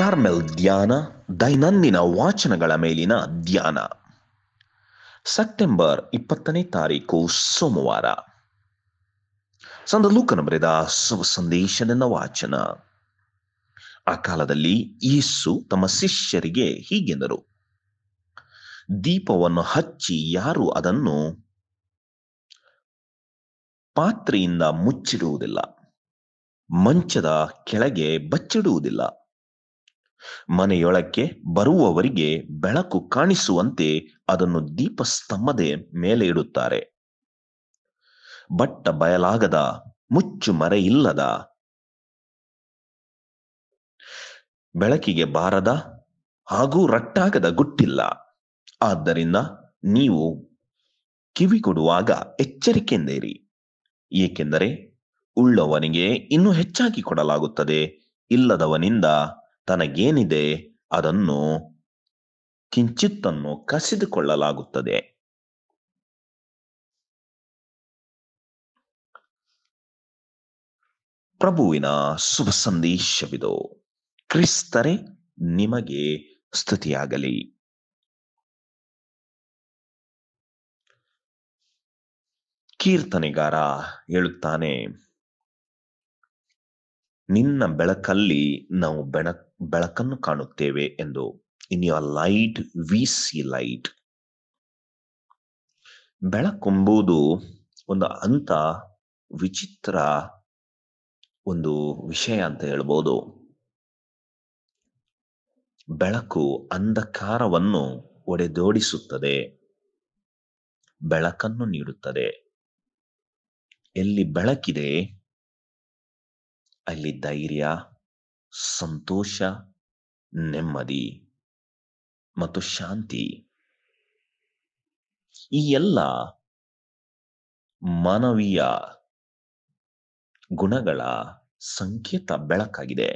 Carmel ಧ್ಯಾನ ದೈನಂದಿನ ವಾಚನಗಳ ಮೇಲಿನ ಧ್ಯಾನ ಸೆಪ್ಟೆಂಬರ್ ಇಪ್ಪತ್ತನೇ ತಾರೀಕು ಸೋಮವಾರ ಸಂದ ಲೂಕನ ಬರೆದ ಸಂದೇಶದ ವಾಚನ ಆ ಕಾಲದಲ್ಲಿ ಯೇಸು ತಮ್ಮ ಶಿಷ್ಯರಿಗೆ ಹೀಗೆಂದರು ದೀಪವನ್ನು ಹಚ್ಚಿ ಯಾರು ಅದನ್ನು ಪಾತ್ರೆಯಿಂದ ಮುಚ್ಚಿಡುವುದಿಲ್ಲ ಮಂಚದ ಕೆಳಗೆ ಬಚ್ಚಿಡುವುದಿಲ್ಲ ಮನೆಯೊಳಕ್ಕೆ ಬರುವವರಿಗೆ ಬೆಳಕು ಕಾಣಿಸುವಂತೆ ಅದನ್ನು ದೀಪಸ್ತಂಭದೆ ಮೇಲೆ ಇಡುತ್ತಾರೆ ಬಟ್ಟ ಬಯಲಾಗದ ಮುಚ್ಚು ಮರೆಯಿಲ್ಲದ ಬೆಳಕಿಗೆ ಬಾರದ ಹಾಗೂ ರಟ್ಟಾಗದ ಗುಟ್ಟಿಲ್ಲ ಆದ್ದರಿಂದ ನೀವು ಕೊಡುವಾಗ ಎಚ್ಚರಿಕೆಂದೇರಿ ಏಕೆಂದರೆ ಉಳ್ಳವನಿಗೆ ಇನ್ನೂ ಹೆಚ್ಚಾಗಿ ಕೊಡಲಾಗುತ್ತದೆ ಇಲ್ಲದವನಿಂದ ತನಗೇನಿದೆ ಅದನ್ನು ಕಿಂಚಿತ್ತನ್ನು ಕಸಿದುಕೊಳ್ಳಲಾಗುತ್ತದೆ ಪ್ರಭುವಿನ ಶುಭ ಸಂದೇಶವಿದು ಕ್ರಿಸ್ತರೆ ನಿಮಗೆ ಸ್ತುತಿಯಾಗಲಿ ಕೀರ್ತನೆಗಾರ ಹೇಳುತ್ತಾನೆ ನಿನ್ನ ಬೆಳಕಲ್ಲಿ ನಾವು ಬೆಳಕು ಬೆಳಕನ್ನು ಕಾಣುತ್ತೇವೆ ಎಂದು in your light we see light ಬೆಳಕುಂಬುವುದು ಒಂದು ಅಂತ ವಿಚಿತ್ರ ಒಂದು ವಿಷಯ ಅಂತ ಹೇಳ್ಬೋದು ಬೆಳಕು ಅಂಧಕಾರವನ್ನು ಒಡೆದೋಡಿಸುತ್ತದೆ ಬೆಳಕನ್ನು ನೀಡುತ್ತದೆ ಎಲ್ಲಿ ಬೆಳಕಿದೆ ಅಲ್ಲಿ ಧೈರ್ಯ ಸಂತೋಷ ನೆಮ್ಮದಿ ಮತ್ತು ಶಾಂತಿ ಈ ಎಲ್ಲ ಮಾನವೀಯ ಗುಣಗಳ ಸಂಕೇತ ಬೆಳಕಾಗಿದೆ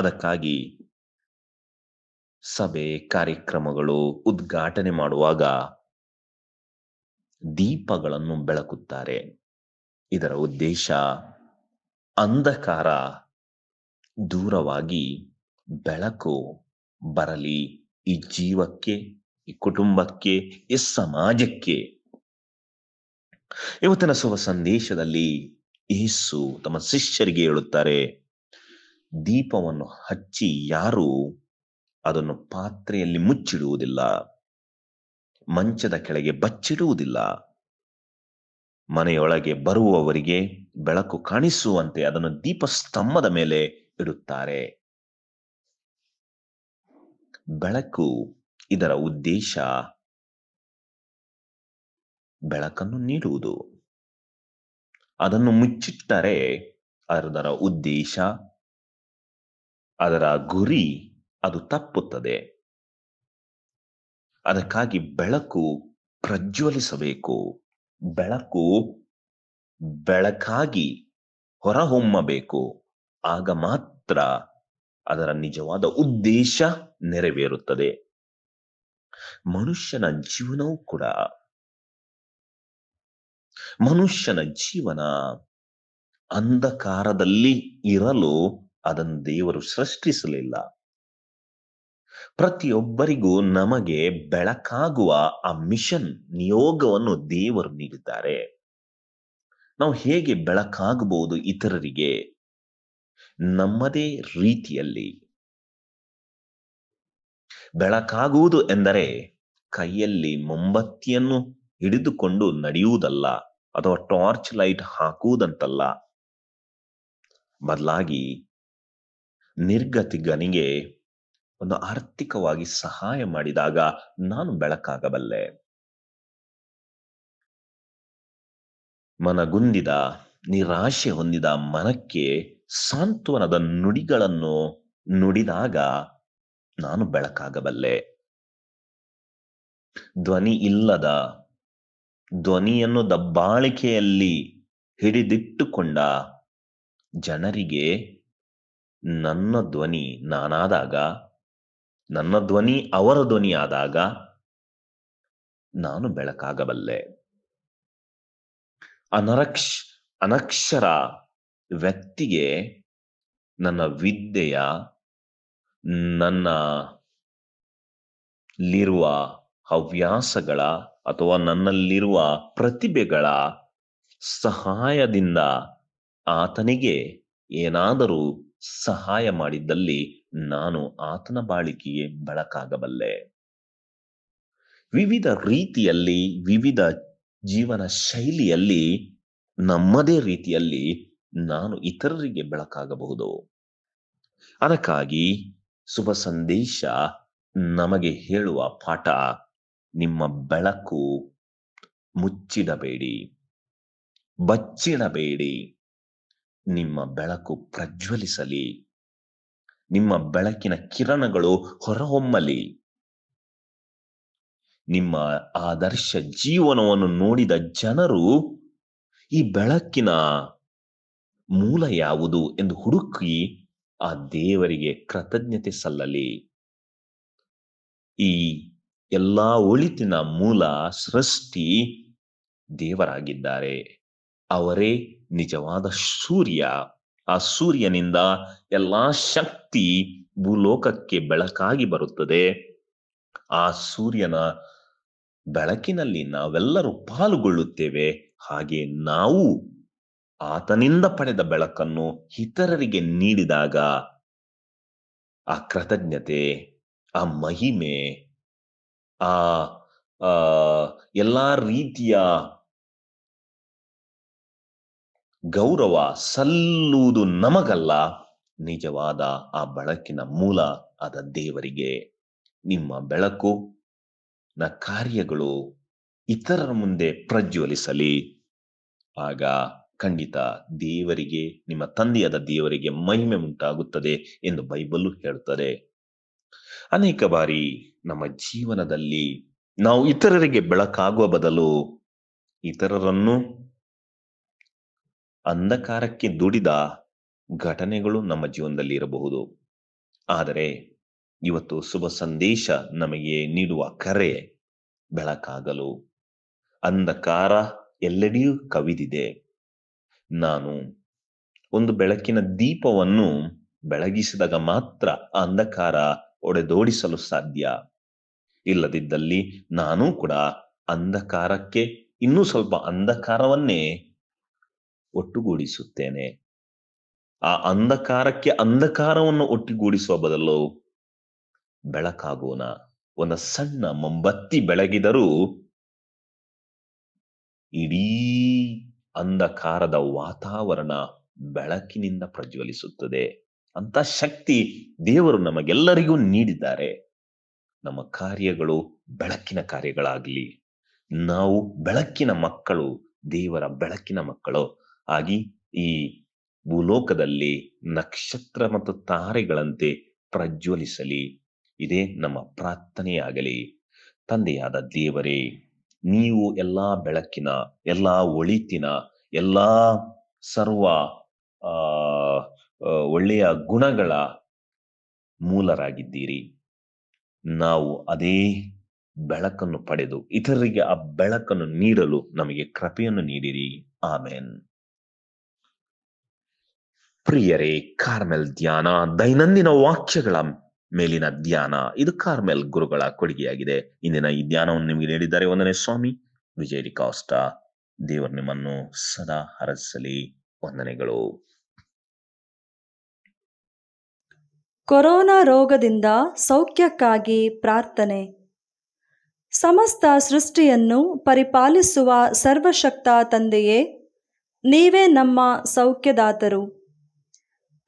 ಅದಕ್ಕಾಗಿ ಸಭೆ ಕಾರ್ಯಕ್ರಮಗಳು ಉದ್ಘಾಟನೆ ಮಾಡುವಾಗ ದೀಪಗಳನ್ನು ಬೆಳಕುತ್ತಾರೆ ಇದರ ಉದ್ದೇಶ ಅಂಧಕಾರ ದೂರವಾಗಿ ಬೆಳಕು ಬರಲಿ ಈ ಜೀವಕ್ಕೆ ಈ ಕುಟುಂಬಕ್ಕೆ ಈ ಸಮಾಜಕ್ಕೆ ಇವತ್ತಿನ ಸುವ ಸಂದೇಶದಲ್ಲಿ ಯೇಸು ತಮ್ಮ ಶಿಷ್ಯರಿಗೆ ಹೇಳುತ್ತಾರೆ ದೀಪವನ್ನು ಹಚ್ಚಿ ಯಾರು ಅದನ್ನು ಪಾತ್ರೆಯಲ್ಲಿ ಮುಚ್ಚಿಡುವುದಿಲ್ಲ ಮಂಚದ ಕೆಳಗೆ ಬಚ್ಚಿಡುವುದಿಲ್ಲ ಮನೆಯೊಳಗೆ ಬರುವವರಿಗೆ ಬೆಳಕು ಕಾಣಿಸುವಂತೆ ಅದನ್ನು ದೀಪ ಸ್ತಂಭದ ಮೇಲೆ ಇರುತ್ತಾರೆ ಬೆಳಕು ಇದರ ಉದ್ದೇಶ ಬೆಳಕನ್ನು ನೀಡುವುದು ಅದನ್ನು ಮುಚ್ಚಿಟ್ಟರೆ ಅದರ ಉದ್ದೇಶ ಅದರ ಗುರಿ ಅದು ತಪ್ಪುತ್ತದೆ ಅದಕ್ಕಾಗಿ ಬೆಳಕು ಪ್ರಜ್ವಲಿಸಬೇಕು ಬೆಳಕು ಬೆಳಕಾಗಿ ಹೊರಹೊಮ್ಮಬೇಕು ಆಗ ಮಾತ್ರ ಅದರ ನಿಜವಾದ ಉದ್ದೇಶ ನೆರವೇರುತ್ತದೆ ಮನುಷ್ಯನ ಜೀವನವೂ ಕೂಡ ಮನುಷ್ಯನ ಜೀವನ ಅಂಧಕಾರದಲ್ಲಿ ಇರಲು ಅದನ್ನು ದೇವರು ಸೃಷ್ಟಿಸಲಿಲ್ಲ ಪ್ರತಿಯೊಬ್ಬರಿಗೂ ನಮಗೆ ಬೆಳಕಾಗುವ ಆ ಮಿಷನ್ ನಿಯೋಗವನ್ನು ದೇವರು ನೀಡಿದ್ದಾರೆ ನಾವು ಹೇಗೆ ಬೆಳಕಾಗಬಹುದು ಇತರರಿಗೆ ನಮ್ಮದೇ ರೀತಿಯಲ್ಲಿ ಬೆಳಕಾಗುವುದು ಎಂದರೆ ಕೈಯಲ್ಲಿ ಮೊಂಬತ್ತಿಯನ್ನು ಹಿಡಿದುಕೊಂಡು ನಡೆಯುವುದಲ್ಲ ಅಥವಾ ಟಾರ್ಚ್ ಲೈಟ್ ಹಾಕುವುದಂತಲ್ಲ ಬದಲಾಗಿ ನಿರ್ಗತಿಗನಿಗೆ ಒಂದು ಆರ್ಥಿಕವಾಗಿ ಸಹಾಯ ಮಾಡಿದಾಗ ನಾನು ಬೆಳಕಾಗಬಲ್ಲೆ ಮನಗುಂದಿದ ನಿರಾಶೆ ಹೊಂದಿದ ಮನಕ್ಕೆ ಸಾಂತ್ವನದ ನುಡಿಗಳನ್ನು ನುಡಿದಾಗ ನಾನು ಬೆಳಕಾಗಬಲ್ಲೆ ಧ್ವನಿ ಇಲ್ಲದ ಧ್ವನಿಯನ್ನು ದಬ್ಬಾಳಿಕೆಯಲ್ಲಿ ಹಿಡಿದಿಟ್ಟುಕೊಂಡ ಜನರಿಗೆ ನನ್ನ ಧ್ವನಿ ನಾನಾದಾಗ ನನ್ನ ಧ್ವನಿ ಅವರ ಧ್ವನಿಯಾದಾಗ ನಾನು ಬೆಳಕಾಗಬಲ್ಲೆ ಅನರಕ್ಷ ಅನಕ್ಷರ ವ್ಯಕ್ತಿಗೆ ನನ್ನ ವಿದ್ಯೆಯ ನನ್ನ ಲಿರುವ ಹವ್ಯಾಸಗಳ ಅಥವಾ ನನ್ನಲ್ಲಿರುವ ಪ್ರತಿಭೆಗಳ ಸಹಾಯದಿಂದ ಆತನಿಗೆ ಏನಾದರೂ ಸಹಾಯ ಮಾಡಿದ್ದಲ್ಲಿ ನಾನು ಆತನ ಬಾಳಿಕೆಗೆ ಬಳಕಾಗಬಲ್ಲೆ ವಿವಿಧ ರೀತಿಯಲ್ಲಿ ವಿವಿಧ ಜೀವನ ಶೈಲಿಯಲ್ಲಿ ನಮ್ಮದೇ ರೀತಿಯಲ್ಲಿ ನಾನು ಇತರರಿಗೆ ಬೆಳಕಾಗಬಹುದು ಅದಕ್ಕಾಗಿ ಶುಭ ಸಂದೇಶ ನಮಗೆ ಹೇಳುವ ಪಾಠ ನಿಮ್ಮ ಬೆಳಕು ಮುಚ್ಚಿಡಬೇಡಿ ಬಚ್ಚಿಡಬೇಡಿ ನಿಮ್ಮ ಬೆಳಕು ಪ್ರಜ್ವಲಿಸಲಿ ನಿಮ್ಮ ಬೆಳಕಿನ ಕಿರಣಗಳು ಹೊರಹೊಮ್ಮಲಿ ನಿಮ್ಮ ಆದರ್ಶ ಜೀವನವನ್ನು ನೋಡಿದ ಜನರು ಈ ಬೆಳಕಿನ ಮೂಲ ಯಾವುದು ಎಂದು ಹುಡುಕಿ ಆ ದೇವರಿಗೆ ಕೃತಜ್ಞತೆ ಸಲ್ಲಲಿ ಈ ಎಲ್ಲಾ ಒಳಿತಿನ ಮೂಲ ಸೃಷ್ಟಿ ದೇವರಾಗಿದ್ದಾರೆ ಅವರೇ ನಿಜವಾದ ಸೂರ್ಯ ಆ ಸೂರ್ಯನಿಂದ ಎಲ್ಲಾ ಶಕ್ತಿ ಭೂಲೋಕಕ್ಕೆ ಬೆಳಕಾಗಿ ಬರುತ್ತದೆ ಆ ಸೂರ್ಯನ ಬೆಳಕಿನಲ್ಲಿ ನಾವೆಲ್ಲರೂ ಪಾಲುಗೊಳ್ಳುತ್ತೇವೆ ಹಾಗೆ ನಾವು ಆತನಿಂದ ಪಡೆದ ಬೆಳಕನ್ನು ಇತರರಿಗೆ ನೀಡಿದಾಗ ಆ ಕೃತಜ್ಞತೆ ಆ ಮಹಿಮೆ ಆ ಎಲ್ಲ ರೀತಿಯ ಗೌರವ ಸಲ್ಲುವುದು ನಮಗಲ್ಲ ನಿಜವಾದ ಆ ಬೆಳಕಿನ ಮೂಲ ಆದ ದೇವರಿಗೆ ನಿಮ್ಮ ಬೆಳಕು ನ ಕಾರ್ಯಗಳು ಇತರರ ಮುಂದೆ ಪ್ರಜ್ವಲಿಸಲಿ ಆಗ ಖಂಡಿತ ದೇವರಿಗೆ ನಿಮ್ಮ ತಂದೆಯಾದ ದೇವರಿಗೆ ಮಹಿಮೆ ಉಂಟಾಗುತ್ತದೆ ಎಂದು ಬೈಬಲ್ಲು ಹೇಳುತ್ತದೆ ಅನೇಕ ಬಾರಿ ನಮ್ಮ ಜೀವನದಲ್ಲಿ ನಾವು ಇತರರಿಗೆ ಬೆಳಕಾಗುವ ಬದಲು ಇತರರನ್ನು ಅಂಧಕಾರಕ್ಕೆ ದುಡಿದ ಘಟನೆಗಳು ನಮ್ಮ ಜೀವನದಲ್ಲಿ ಇರಬಹುದು ಆದರೆ ಇವತ್ತು ಶುಭ ಸಂದೇಶ ನಮಗೆ ನೀಡುವ ಕರೆ ಬೆಳಕಾಗಲು ಅಂಧಕಾರ ಎಲ್ಲೆಡೆಯೂ ಕವಿದಿದೆ ನಾನು ಒಂದು ಬೆಳಕಿನ ದೀಪವನ್ನು ಬೆಳಗಿಸಿದಾಗ ಮಾತ್ರ ಆ ಅಂಧಕಾರ ಒಡೆದೋಡಿಸಲು ಸಾಧ್ಯ ಇಲ್ಲದಿದ್ದಲ್ಲಿ ನಾನು ಕೂಡ ಅಂಧಕಾರಕ್ಕೆ ಇನ್ನೂ ಸ್ವಲ್ಪ ಅಂಧಕಾರವನ್ನೇ ಒಟ್ಟುಗೂಡಿಸುತ್ತೇನೆ ಆ ಅಂಧಕಾರಕ್ಕೆ ಅಂಧಕಾರವನ್ನು ಒಟ್ಟುಗೂಡಿಸುವ ಬದಲು ಬೆಳಕಾಗೋಣ ಒಂದು ಸಣ್ಣ ಮೊಂಬತ್ತಿ ಬೆಳಗಿದರೂ ಇಡೀ ಅಂಧಕಾರದ ವಾತಾವರಣ ಬೆಳಕಿನಿಂದ ಪ್ರಜ್ವಲಿಸುತ್ತದೆ ಅಂತ ಶಕ್ತಿ ದೇವರು ನಮಗೆಲ್ಲರಿಗೂ ನೀಡಿದ್ದಾರೆ ನಮ್ಮ ಕಾರ್ಯಗಳು ಬೆಳಕಿನ ಕಾರ್ಯಗಳಾಗಲಿ ನಾವು ಬೆಳಕಿನ ಮಕ್ಕಳು ದೇವರ ಬೆಳಕಿನ ಮಕ್ಕಳು ಆಗಿ ಈ ಭೂಲೋಕದಲ್ಲಿ ನಕ್ಷತ್ರ ಮತ್ತು ತಾರೆಗಳಂತೆ ಪ್ರಜ್ವಲಿಸಲಿ ಇದೇ ನಮ್ಮ ಪ್ರಾರ್ಥನೆಯಾಗಲಿ ತಂದೆಯಾದ ದೇವರೇ ನೀವು ಎಲ್ಲಾ ಬೆಳಕಿನ ಎಲ್ಲಾ ಒಳಿತಿನ ಎಲ್ಲಾ ಸರ್ವ ಆ ಒಳ್ಳೆಯ ಗುಣಗಳ ಮೂಲರಾಗಿದ್ದೀರಿ ನಾವು ಅದೇ ಬೆಳಕನ್ನು ಪಡೆದು ಇತರರಿಗೆ ಆ ಬೆಳಕನ್ನು ನೀಡಲು ನಮಗೆ ಕೃಪೆಯನ್ನು ನೀಡಿರಿ ಆಮೇನ್ ಪ್ರಿಯರೇ ಕಾರ್ಮೆಲ್ ಧ್ಯಾನ ದೈನಂದಿನ ವಾಕ್ಯಗಳ ಮೇಲಿನ ಧ್ಯಾನ ಇದು ಕಾರ್ಮೆಲ್ ಗುರುಗಳ ಕೊಡುಗೆಯಾಗಿದೆ ಇಂದಿನ ಈ ಧ್ಯಾನವನ್ನು ನಿಮಗೆ ನೀಡಿದ್ದಾರೆ ಒಂದನೇ ಸ್ವಾಮಿ ವಿಜಯ್ ರಿಕಾಸ್ಟ ದೇವರು ನಿಮ್ಮನ್ನು ಸದಾ ಹರಸಲಿ ವಂದನೆಗಳು ಕೊರೋನಾ ರೋಗದಿಂದ ಸೌಖ್ಯಕ್ಕಾಗಿ ಪ್ರಾರ್ಥನೆ ಸಮಸ್ತ ಸೃಷ್ಟಿಯನ್ನು ಪರಿಪಾಲಿಸುವ ಸರ್ವಶಕ್ತ ತಂದೆಯೇ ನೀವೇ ನಮ್ಮ ಸೌಖ್ಯದಾತರು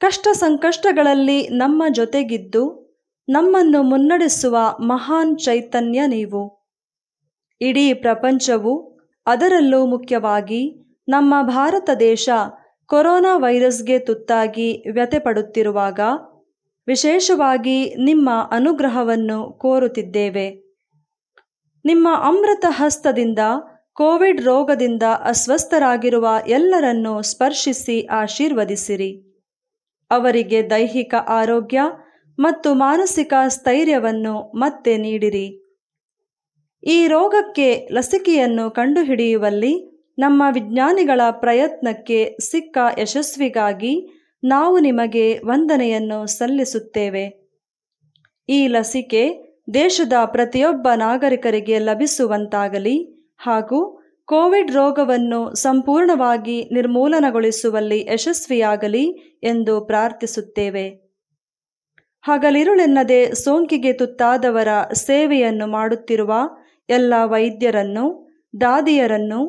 ಕಷ್ಟ ಸಂಕಷ್ಟಗಳಲ್ಲಿ ನಮ್ಮ ಜೊತೆಗಿದ್ದು ನಮ್ಮನ್ನು ಮುನ್ನಡೆಸುವ ಮಹಾನ್ ಚೈತನ್ಯ ನೀವು ಇಡೀ ಪ್ರಪಂಚವು ಅದರಲ್ಲೂ ಮುಖ್ಯವಾಗಿ ನಮ್ಮ ಭಾರತ ದೇಶ ಕೊರೋನಾ ವೈರಸ್ಗೆ ತುತ್ತಾಗಿ ವ್ಯಥೆಪಡುತ್ತಿರುವಾಗ ವಿಶೇಷವಾಗಿ ನಿಮ್ಮ ಅನುಗ್ರಹವನ್ನು ಕೋರುತ್ತಿದ್ದೇವೆ ನಿಮ್ಮ ಅಮೃತ ಹಸ್ತದಿಂದ ಕೋವಿಡ್ ರೋಗದಿಂದ ಅಸ್ವಸ್ಥರಾಗಿರುವ ಎಲ್ಲರನ್ನೂ ಸ್ಪರ್ಶಿಸಿ ಆಶೀರ್ವದಿಸಿರಿ ಅವರಿಗೆ ದೈಹಿಕ ಆರೋಗ್ಯ ಮತ್ತು ಮಾನಸಿಕ ಸ್ಥೈರ್ಯವನ್ನು ಮತ್ತೆ ನೀಡಿರಿ ಈ ರೋಗಕ್ಕೆ ಲಸಿಕೆಯನ್ನು ಕಂಡುಹಿಡಿಯುವಲ್ಲಿ ನಮ್ಮ ವಿಜ್ಞಾನಿಗಳ ಪ್ರಯತ್ನಕ್ಕೆ ಸಿಕ್ಕ ಯಶಸ್ವಿಗಾಗಿ ನಾವು ನಿಮಗೆ ವಂದನೆಯನ್ನು ಸಲ್ಲಿಸುತ್ತೇವೆ ಈ ಲಸಿಕೆ ದೇಶದ ಪ್ರತಿಯೊಬ್ಬ ನಾಗರಿಕರಿಗೆ ಲಭಿಸುವಂತಾಗಲಿ ಹಾಗೂ ಕೋವಿಡ್ ರೋಗವನ್ನು ಸಂಪೂರ್ಣವಾಗಿ ನಿರ್ಮೂಲನಗೊಳಿಸುವಲ್ಲಿ ಯಶಸ್ವಿಯಾಗಲಿ ಎಂದು ಪ್ರಾರ್ಥಿಸುತ್ತೇವೆ ಹಗಲಿರುಳೆನ್ನದೆ ಸೋಂಕಿಗೆ ತುತ್ತಾದವರ ಸೇವೆಯನ್ನು ಮಾಡುತ್ತಿರುವ ಎಲ್ಲ ವೈದ್ಯರನ್ನು ದಾದಿಯರನ್ನು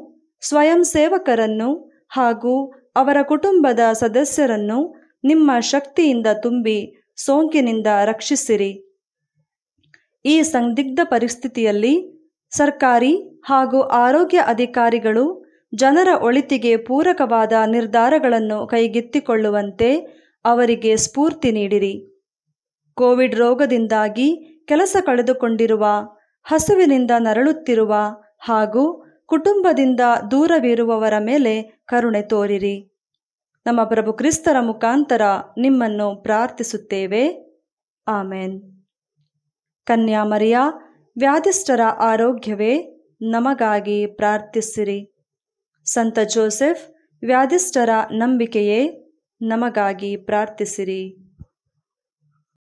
ಸ್ವಯಂ ಸೇವಕರನ್ನು ಹಾಗೂ ಅವರ ಕುಟುಂಬದ ಸದಸ್ಯರನ್ನು ನಿಮ್ಮ ಶಕ್ತಿಯಿಂದ ತುಂಬಿ ಸೋಂಕಿನಿಂದ ರಕ್ಷಿಸಿರಿ ಈ ಸಂದಿಗ್ಧ ಪರಿಸ್ಥಿತಿಯಲ್ಲಿ ಸರ್ಕಾರಿ ಹಾಗೂ ಆರೋಗ್ಯ ಅಧಿಕಾರಿಗಳು ಜನರ ಒಳಿತಿಗೆ ಪೂರಕವಾದ ನಿರ್ಧಾರಗಳನ್ನು ಕೈಗೆತ್ತಿಕೊಳ್ಳುವಂತೆ ಅವರಿಗೆ ಸ್ಫೂರ್ತಿ ನೀಡಿರಿ ಕೋವಿಡ್ ರೋಗದಿಂದಾಗಿ ಕೆಲಸ ಕಳೆದುಕೊಂಡಿರುವ ಹಸುವಿನಿಂದ ನರಳುತ್ತಿರುವ ಹಾಗೂ ಕುಟುಂಬದಿಂದ ದೂರವಿರುವವರ ಮೇಲೆ ಕರುಣೆ ತೋರಿರಿ ನಮ್ಮ ಪ್ರಭು ಕ್ರಿಸ್ತರ ಮುಖಾಂತರ ನಿಮ್ಮನ್ನು ಪ್ರಾರ್ಥಿಸುತ್ತೇವೆ ಆಮೇನ್ ಕನ್ಯಾಮರಿಯ ವ್ಯಾಧಿಷ್ಠರ ಆರೋಗ್ಯವೇ ನಮಗಾಗಿ ಪ್ರಾರ್ಥಿಸಿರಿ ಸಂತ ಜೋಸೆಫ್ ವ್ಯಾಧಿಷ್ಠರ ನಂಬಿಕೆಯೇ ನಮಗಾಗಿ ಪ್ರಾರ್ಥಿಸಿರಿ